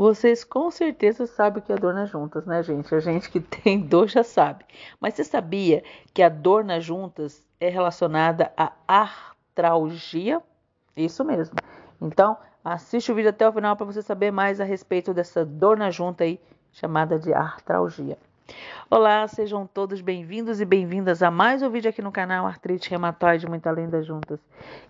Vocês com certeza sabem que a dor nas juntas, né, gente? A gente que tem dor já sabe. Mas você sabia que a dor nas juntas é relacionada à artralgia? Isso mesmo. Então, assiste o vídeo até o final para você saber mais a respeito dessa dor na junta aí, chamada de artralgia. Olá, sejam todos bem-vindos e bem-vindas a mais um vídeo aqui no canal Artrite Reumatoide Muito Além das Juntas.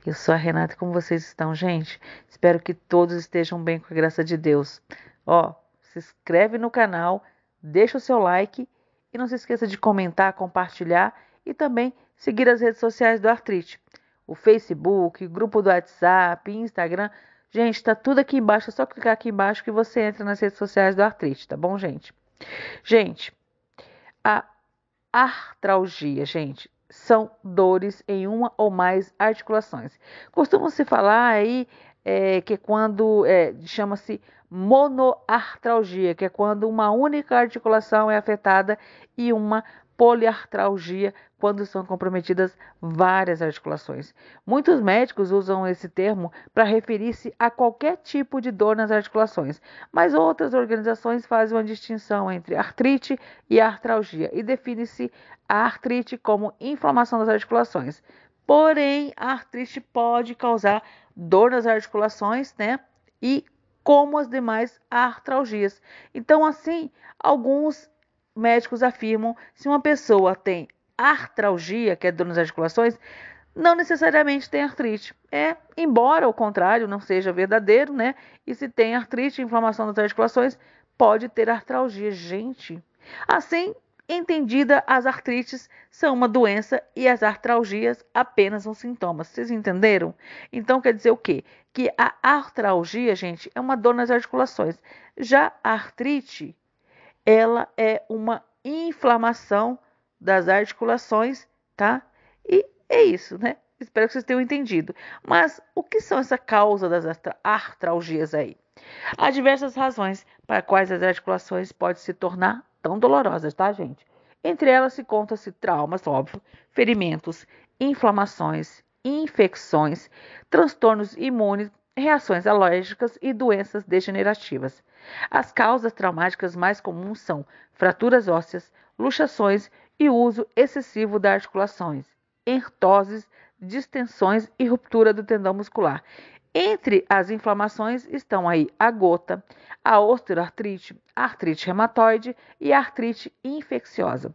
Eu sou a Renata, como vocês estão, gente? Espero que todos estejam bem com a graça de Deus. Ó, se inscreve no canal, deixa o seu like e não se esqueça de comentar, compartilhar e também seguir as redes sociais do Artrite. O Facebook, grupo do WhatsApp, Instagram. Gente, tá tudo aqui embaixo, é só clicar aqui embaixo que você entra nas redes sociais do Artrite, tá bom, gente? Gente, a artralgia, gente, são dores em uma ou mais articulações. Costuma se falar aí é, que é quando é, chama-se monoartralgia, que é quando uma única articulação é afetada, e uma poliartralgia, quando são comprometidas várias articulações. Muitos médicos usam esse termo para referir-se a qualquer tipo de dor nas articulações, mas outras organizações fazem uma distinção entre artrite e artralgia e define-se a artrite como inflamação das articulações. Porém, a artrite pode causar dor nas articulações, né? E como as demais artralgias. Então, assim, alguns médicos afirmam se uma pessoa tem artralgia, que é dor nas articulações, não necessariamente tem artrite. É, embora o contrário não seja verdadeiro, né? E se tem artrite, inflamação das articulações, pode ter artralgia, gente. Assim, Entendida, as artrites são uma doença e as artralgias apenas são sintomas. Vocês entenderam? Então quer dizer o quê? Que a artralgia, gente, é uma dor nas articulações. Já a artrite, ela é uma inflamação das articulações, tá? E é isso, né? Espero que vocês tenham entendido. Mas o que são essa causa das artralgias aí? Há diversas razões para quais as articulações podem se tornar tão dolorosas, tá, gente? Entre elas se contam-se traumas, óbvio, ferimentos, inflamações, infecções, transtornos imunes, reações alérgicas e doenças degenerativas. As causas traumáticas mais comuns são fraturas ósseas, luxações e uso excessivo das articulações, entoses, distensões e ruptura do tendão muscular. Entre as inflamações estão aí a gota, a osteoartrite, a artrite reumatoide e a artrite infecciosa.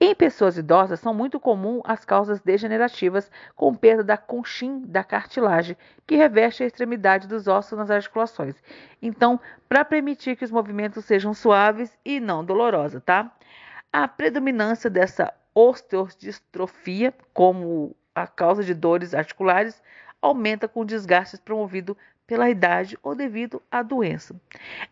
Em pessoas idosas são muito comuns as causas degenerativas com perda da conchim da cartilagem, que reveste a extremidade dos ossos nas articulações. Então, para permitir que os movimentos sejam suaves e não dolorosos, tá? A predominância dessa osteodistrofia como a causa de dores articulares aumenta com desgastes promovido pela idade ou devido à doença.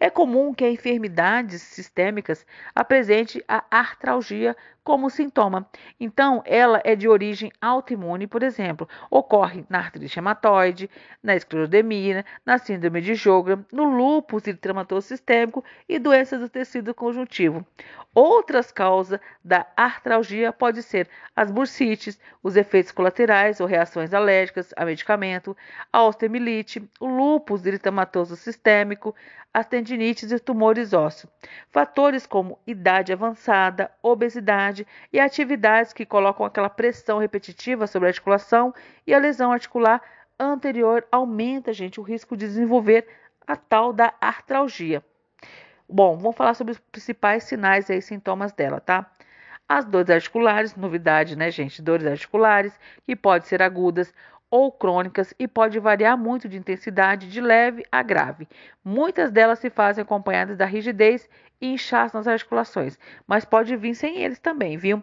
É comum que enfermidades sistêmicas apresente a artralgia como sintoma. Então, ela é de origem autoimune, por exemplo, ocorre na artrite hematoide, na esclerodemia, na síndrome de Sjögren, no lúpus eritematoso sistêmico e doenças do tecido conjuntivo. Outras causas da artralgia podem ser as bursites, os efeitos colaterais ou reações alérgicas a medicamento, a osteomielite, o lúpus eritematoso sistêmico, as tendinites e tumores ósseos. Fatores como idade avançada, obesidade, mobilidade e atividades que colocam aquela pressão repetitiva sobre a articulação e a lesão articular anterior aumenta, gente, o risco de desenvolver a tal da artralgia. Bom, vamos falar sobre os principais sinais e sintomas dela, tá? As dores articulares, novidade, né, gente? Dores articulares, que podem ser agudas ou crônicas e pode variar muito de intensidade de leve a grave. Muitas delas se fazem acompanhadas da rigidez e inchaço nas articulações, mas pode vir sem eles também, viu?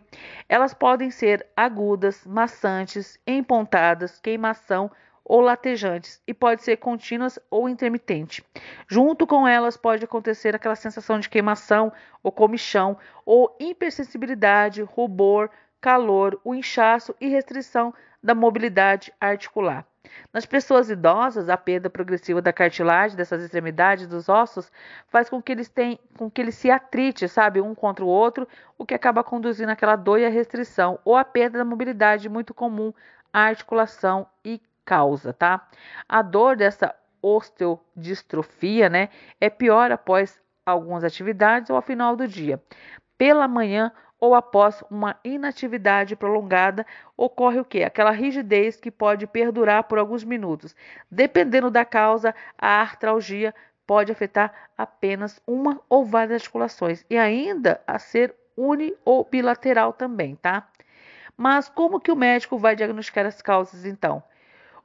Elas podem ser agudas, maçantes, empontadas, queimação ou latejantes e pode ser contínuas ou intermitente. Junto com elas pode acontecer aquela sensação de queimação ou comichão ou hipersensibilidade, rubor, calor, o inchaço e restrição da mobilidade articular. Nas pessoas idosas, a perda progressiva da cartilagem dessas extremidades dos ossos faz com que eles tenham, com que eles se atrite, sabe, um contra o outro, o que acaba conduzindo àquela dor e à restrição ou à perda da mobilidade muito comum à articulação e causa, tá? A dor dessa osteodistrofia, né, é pior após algumas atividades ou ao final do dia. Pela manhã, ou após uma inatividade prolongada, ocorre o que? Aquela rigidez que pode perdurar por alguns minutos. Dependendo da causa, a artralgia pode afetar apenas uma ou várias articulações e ainda a ser uni ou bilateral também, tá? Mas como que o médico vai diagnosticar as causas então?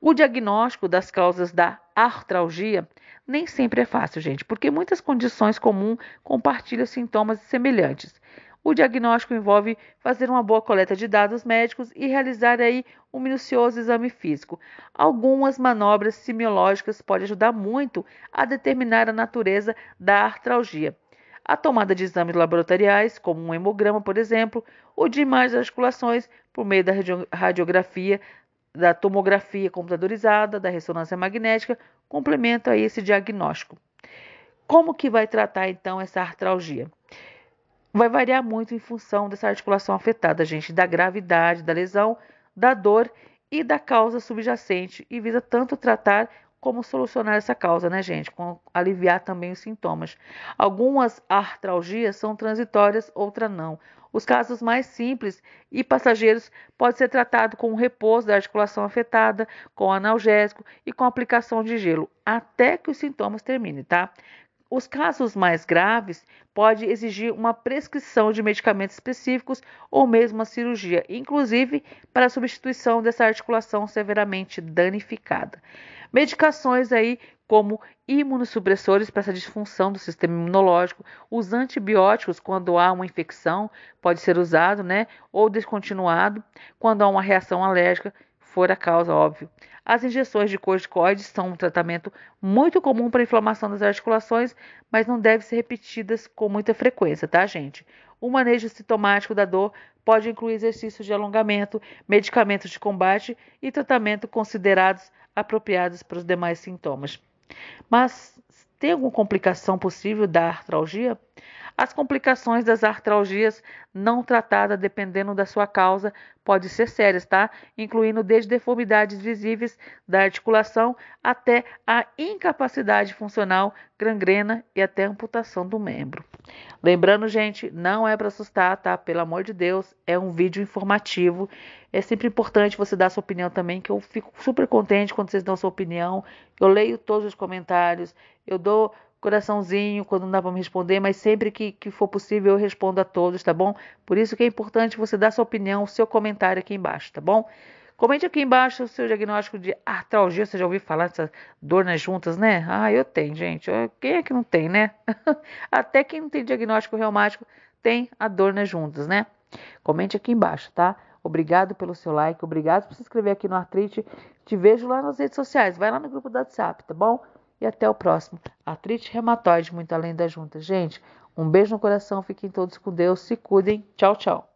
O diagnóstico das causas da artralgia nem sempre é fácil, gente, porque muitas condições comuns compartilham sintomas semelhantes. O diagnóstico envolve fazer uma boa coleta de dados médicos e realizar aí um minucioso exame físico. Algumas manobras simiológicas podem ajudar muito a determinar a natureza da artralgia. A tomada de exames laboratoriais, como um hemograma, por exemplo, ou de imagens das articulações por meio da radiografia, da tomografia computadorizada, da ressonância magnética, complementam aí esse diagnóstico. Como que vai tratar então essa artralgia? vai variar muito em função dessa articulação afetada, gente, da gravidade da lesão, da dor e da causa subjacente e visa tanto tratar como solucionar essa causa, né, gente? Com aliviar também os sintomas. Algumas artralgias são transitórias, outra não. Os casos mais simples e passageiros podem ser tratados com o repouso da articulação afetada, com analgésico e com aplicação de gelo, até que os sintomas terminem, tá? Os casos mais graves pode exigir uma prescrição de medicamentos específicos ou mesmo uma cirurgia, inclusive para a substituição dessa articulação severamente danificada. Medicações aí como imunossupressores para essa disfunção do sistema imunológico, os antibióticos quando há uma infecção pode ser usado, né, ou descontinuado quando há uma reação alérgica for a causa, óbvio. As injeções de corticoides são um tratamento muito comum para inflamação das articulações, mas não deve ser repetidas com muita frequência, tá, gente? O manejo sintomático da dor pode incluir exercícios de alongamento, medicamentos de combate e tratamento considerados apropriados para os demais sintomas. Mas tem alguma complicação possível da artralgia? As complicações das artralgias não tratadas, dependendo da sua causa, podem ser sérias, tá? Incluindo desde deformidades visíveis da articulação até a incapacidade funcional, gangrena e até amputação do membro. Lembrando, gente, não é para assustar, tá? Pelo amor de Deus, é um vídeo informativo. É sempre importante você dar sua opinião também, que eu fico super contente quando vocês dão sua opinião. Eu leio todos os comentários, eu dou coraçãozinho quando não dá para me responder, mas sempre que, que for possível eu respondo a todos, tá bom? Por isso que é importante você dar sua opinião, seu comentário aqui embaixo, tá bom? Comente aqui embaixo o seu diagnóstico de artralgia. Você já ouviu falar dessa dor nas juntas, né? Ah, eu tenho, gente. Quem é que não tem, né? Até quem não tem diagnóstico reumático tem a dor nas juntas, né? Comente aqui embaixo, tá? Obrigado pelo seu like, obrigado por se inscrever aqui no Artrite. Te vejo lá nas redes sociais. Vai lá no grupo do WhatsApp, tá bom? e até o próximo. Atrite reumatoide, muito além da junta. Gente, um beijo no coração, fiquem todos com Deus, se cuidem. Tchau, tchau.